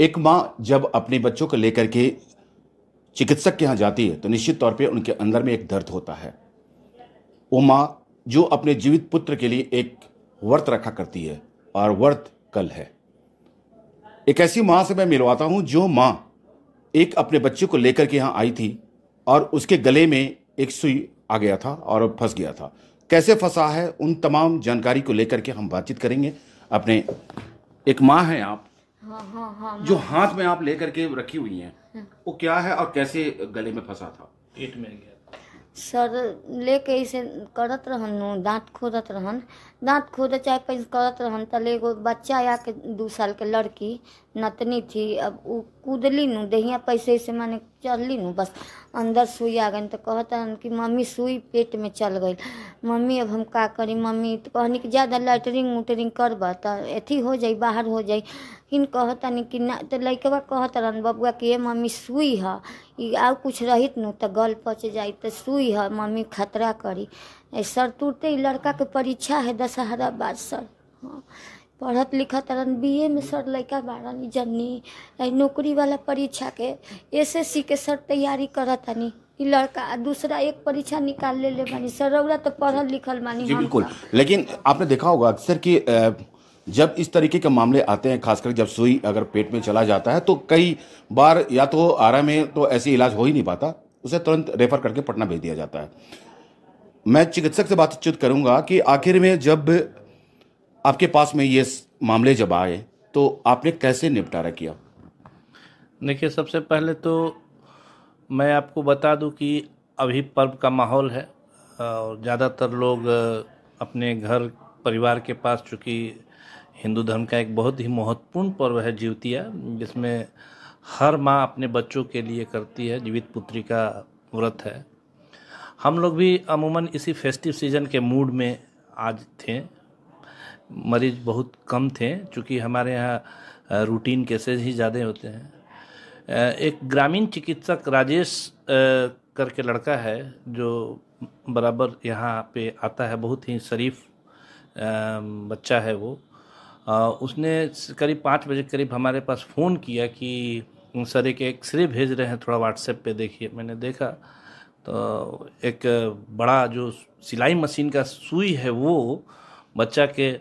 एक माँ जब अपने बच्चों को लेकर के चिकित्सक के यहाँ जाती है तो निश्चित तौर पे उनके अंदर में एक दर्द होता है वो माँ जो अपने जीवित पुत्र के लिए एक व्रत रखा करती है और व्रत कल है एक ऐसी माँ से मैं मिलवाता हूँ जो माँ एक अपने बच्चे को लेकर के यहाँ आई थी और उसके गले में एक सुई आ गया था और फंस गया था कैसे फंसा है उन तमाम जानकारी को लेकर के हम बातचीत करेंगे अपने एक माँ हैं आप हाँ, हाँ, हाँ, हाँ, जो हाथ में आप लेकर के रखी हुई हैं हाँ। वो क्या है और कैसे गले में फंसा था पेट में गया सर लेके इसे करत रहन दांत खोदत रहन दांत खोदा चाहे पैसा करत रहन तले एगो बच्चा या के दू साल के लड़की नतनी थी अब उ कूदली नू दहिया पैसे से माने चलली नू बस अंदर सुई आ गई तो कहत रहन कि मम्मी सुई पेट में चल गई मम्मी अब हम का करी मम्मी तो कहनी कि ज़्यादा लैटरिंग उटरिंग करब तो अथी हो जाई बाहर हो जाई किन कहतनी कि ना तो लड़कवा कहत रहन बबुआ कि ये मम्मी सुई है और कुछ रहित नू तो गल पच जाई तो सुई है मम्मी खतरा करी सर तुरते ही लड़का के परीक्षा है दशहरा बाद सर हाँ पढ़त लिखत रहन बी ए में सर लड़का बारन जननी नौकरी वाला परीक्षा के एस एस सी के सर तैयारी करतनी ई लड़का दूसरा एक परीक्षा निकाल ले ले बानी सर रौरा तो पढ़ल लिखल मानी जी बिल्कुल लेकिन आपने देखा होगा अक्सर कि जब इस तरीके के मामले आते हैं खासकर जब सुई अगर पेट में चला जाता है तो कई बार या तो आरा में तो ऐसे इलाज हो ही नहीं पाता उसे तुरंत रेफर करके पटना भेज दिया जाता है मैं चिकित्सक से बातचीत करूंगा कि आखिर में जब आपके पास में ये मामले जब आए तो आपने कैसे निपटारा किया देखिए सबसे पहले तो मैं आपको बता दूं कि अभी पर्व का माहौल है और ज़्यादातर लोग अपने घर परिवार के पास चूँकि हिंदू धर्म का एक बहुत ही महत्वपूर्ण पर्व है जीवतिया जिसमें हर माँ अपने बच्चों के लिए करती है जीवित पुत्री का व्रत है हम लोग भी अमूमन इसी फेस्टिव सीज़न के मूड में आज थे मरीज बहुत कम थे चूँकि हमारे यहाँ रूटीन केसेज ही ज़्यादा होते हैं एक ग्रामीण चिकित्सक राजेश करके लड़का है जो बराबर यहाँ पे आता है बहुत ही शरीफ बच्चा है वो उसने करीब पाँच बजे करीब हमारे पास फ़ोन किया कि सर एक एक्सरे भेज रहे हैं थोड़ा व्हाट्सएप पे देखिए मैंने देखा तो एक बड़ा जो सिलाई मशीन का सुई है वो बच्चा के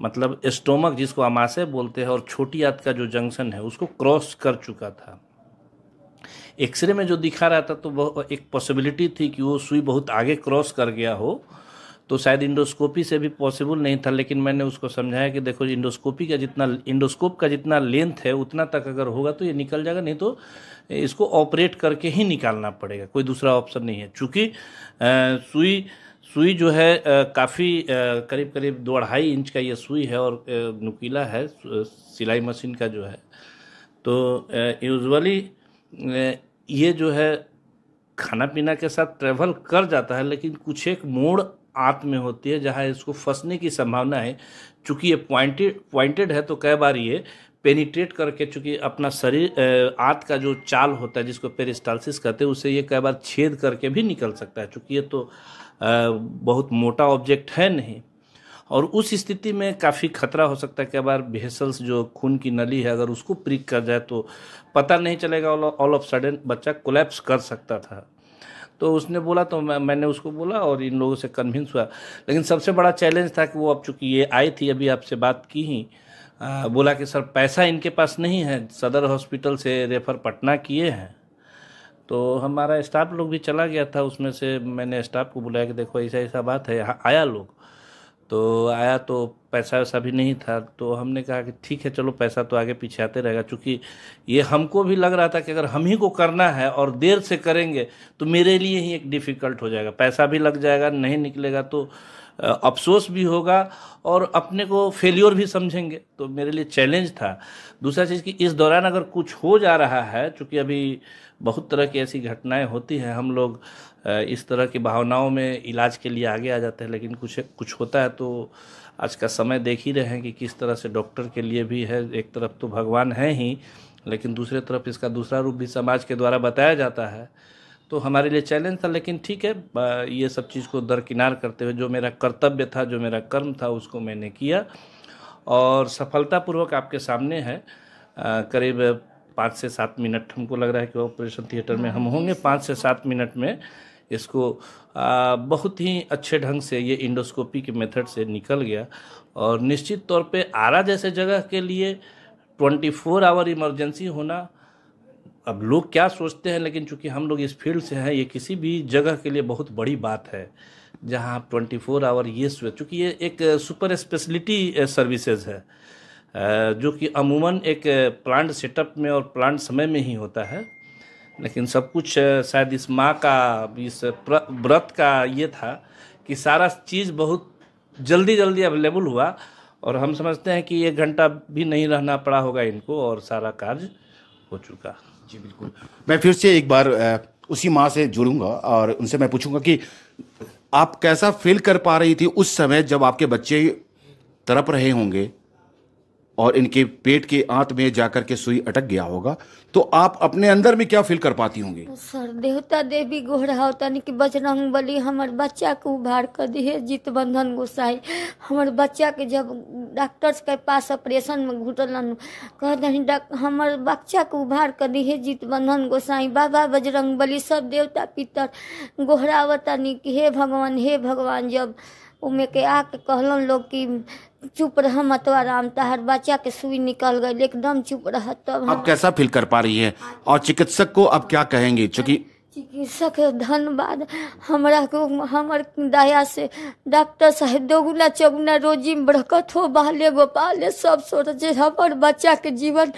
मतलब स्टोमक जिसको अमाशय बोलते हैं और छोटी आत का जो जंक्शन है उसको क्रॉस कर चुका था एक्सरे में जो दिखा रहा था तो एक पॉसिबिलिटी थी कि वो सुई बहुत आगे क्रॉस कर गया हो तो शायद इंडोस्कोपी से भी पॉसिबल नहीं था लेकिन मैंने उसको समझाया कि देखो इंडोस्कोपी का जितना इंडोस्कोप का जितना लेंथ है उतना तक अगर होगा तो ये निकल जाएगा नहीं तो इसको ऑपरेट करके ही निकालना पड़ेगा कोई दूसरा ऑप्शन नहीं है चूँकि सुई सुई जो है काफ़ी करीब करीब दो अढ़ाई इंच का ये सुई है और नुकीला है सिलाई मशीन का जो है तो यूजुअली ये जो है खाना पीना के साथ ट्रैवल कर जाता है लेकिन कुछ एक मोड़ आंत में होती है जहाँ इसको फंसने की संभावना है चूँकि ये पॉइंटेड पॉइंटेड है तो कई बार ये पेनिट्रेट करके चूँकि अपना शरीर आंत का जो चाल होता है जिसको पेरिस्टालसिस कहते हैं उसे ये कई बार छेद करके भी निकल सकता है चूँकि ये तो बहुत मोटा ऑब्जेक्ट है नहीं और उस स्थिति में काफ़ी खतरा हो सकता है कई बार भेसल्स जो खून की नली है अगर उसको प्रिक कर जाए तो पता नहीं चलेगा ऑल ऑफ सडन बच्चा कोलेप्स कर सकता था तो उसने बोला तो मैं मैंने उसको बोला और इन लोगों से कन्विंस हुआ लेकिन सबसे बड़ा चैलेंज था कि वो अब चूँकि ये आई थी अभी आपसे बात की ही आ, बोला कि सर पैसा इनके पास नहीं है सदर हॉस्पिटल से रेफ़र पटना किए हैं तो हमारा स्टाफ लोग भी चला गया था उसमें से मैंने स्टाफ को बुलाया कि देखो ऐसा ऐसा बात है आया लोग तो आया तो पैसा वैसा भी नहीं था तो हमने कहा कि ठीक है चलो पैसा तो आगे पीछे आते रहेगा क्योंकि ये हमको भी लग रहा था कि अगर हम ही को करना है और देर से करेंगे तो मेरे लिए ही एक डिफ़िकल्ट हो जाएगा पैसा भी लग जाएगा नहीं निकलेगा तो अफसोस भी होगा और अपने को फेल्योर भी समझेंगे तो मेरे लिए चैलेंज था दूसरा चीज़ कि इस दौरान अगर कुछ हो जा रहा है चूँकि अभी बहुत तरह की ऐसी घटनाएं होती हैं हम लोग इस तरह की भावनाओं में इलाज के लिए आगे आ जाते हैं लेकिन कुछ कुछ होता है तो आज का समय देख ही रहे हैं कि किस तरह से डॉक्टर के लिए भी है एक तरफ तो भगवान है ही लेकिन दूसरे तरफ इसका दूसरा रूप भी समाज के द्वारा बताया जाता है तो हमारे लिए चैलेंज था लेकिन ठीक है ये सब चीज़ को दरकिनार करते हुए जो मेरा कर्तव्य था जो मेरा कर्म था उसको मैंने किया और सफलतापूर्वक आपके सामने है करीब पाँच से सात मिनट हमको लग रहा है कि ऑपरेशन थिएटर में हम होंगे पाँच से सात मिनट में इसको आ, बहुत ही अच्छे ढंग से ये इंडोस्कोपी के मेथड से निकल गया और निश्चित तौर पे आरा जैसे जगह के लिए 24 आवर इमरजेंसी होना अब लोग क्या सोचते हैं लेकिन चूंकि हम लोग इस फील्ड से हैं ये किसी भी जगह के लिए बहुत बड़ी बात है जहां आप ट्वेंटी फोर आवर ये चूँकि ये एक सुपर स्पेशलिटी सर्विसेज है जो कि अमूमन एक प्लांट सेटअप में और प्लांट समय में ही होता है लेकिन सब कुछ शायद इस माँ का इस व्रत का ये था कि सारा चीज़ बहुत जल्दी जल्दी अवेलेबल हुआ और हम समझते हैं कि एक घंटा भी नहीं रहना पड़ा होगा इनको और सारा कार्य हो चुका जी बिल्कुल मैं फिर से एक बार उसी माँ से जुड़ूंगा और उनसे मैं पूछूंगा कि आप कैसा फील कर पा रही थी उस समय जब आपके बच्चे तड़प रहे होंगे और इनके पेट के आंत में जाकर के सुई अटक गया होगा तो आप अपने अंदर में क्या फील कर पाती होंगी तो सर देवता देवी गोहरा होता तो कि बजरंग बली हमारे बच्चा को उभार कर दिए जीत बंधन गोसाई हमारे बच्चा के जब डॉक्टर के पास ऑपरेशन में घुटलन कह दही हमारे बच्चा को उभार कर दिए जीत बंधन गोसाई बाबा बजरंग बली सब देवता पितर गोहरा होता तो कि हे भगवान हे भगवान जब उमे के आके कहलन लोग कि चुप रह मत आराम तहर बच्चा के सुई निकल गए एकदम चुप रह तब अब कैसा फील कर पा रही है और चिकित्सक को अब क्या कहेंगे चूंकि चिकित्सक धन्यवाद हमरा को हमर दया से डॉक्टर साहब दोगुना चौगुना रोजी में बरकत हो बाले गोपाले सब सोचे हमर बच्चा के जीवन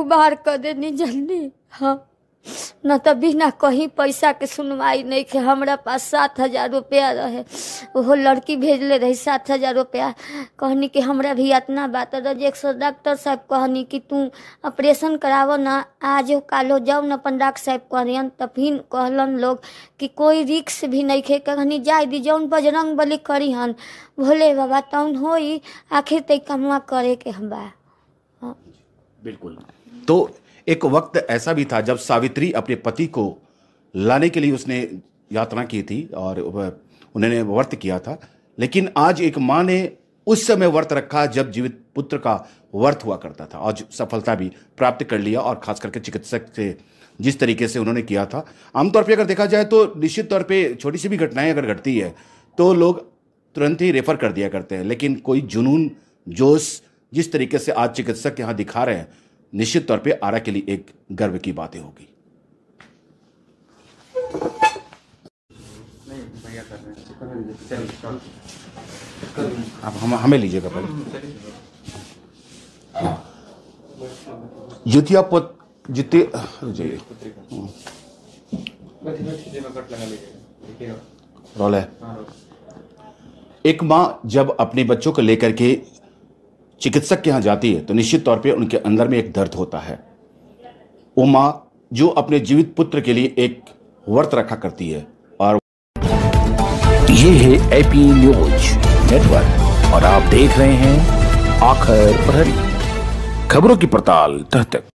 उबार कर देनी जल्दी हाँ न तो बिना कहीं पैसा के सुनवाई नहीं के हमारे पास सात हजार रुपया रहे वो लड़की भेजले रही सात हजार रुपया कहनी कि हमरा भी इतना बात रहे एक सौ डॉक्टर साहब कहनी कि तू ऑपरेशन करावो ना आज कल हो जाओ न अपन डॉक्टर साहब कहनियन तो फिर कहलन लोग कि कोई रिक्स भी नहीं खे कहनी जाए दी जौन बजरंग बली करी हन भोले बाबा तौन हो आखिर ते कमवा करे के हम बा बिल्कुल तो एक वक्त ऐसा भी था जब सावित्री अपने पति को लाने के लिए उसने यात्रा की थी और उन्होंने व्रत किया था लेकिन आज एक माँ ने उस समय व्रत रखा जब जीवित पुत्र का व्रत हुआ करता था और सफलता भी प्राप्त कर लिया और खास करके चिकित्सक से जिस तरीके से उन्होंने किया था आमतौर पर अगर देखा जाए तो निश्चित तौर पर छोटी सी भी घटनाएं अगर घटती है तो लोग तुरंत ही रेफर कर दिया करते हैं लेकिन कोई जुनून जोश जिस तरीके से आज चिकित्सक यहाँ दिखा रहे हैं निश्चित तौर पे आरा के लिए एक गर्व की बातें होगी आप हम हमें लीजिएगा पहले युतिया पत जिते रोल है एक माँ जब अपने बच्चों को लेकर के चिकित्सक के यहाँ जाती है तो निश्चित तौर पे उनके अंदर में एक दर्द होता है वो माँ जो अपने जीवित पुत्र के लिए एक व्रत रखा करती है और ये है एपी न्यूज नेटवर्क और आप देख रहे हैं आखिर प्रहरी खबरों की पड़ताल तह तक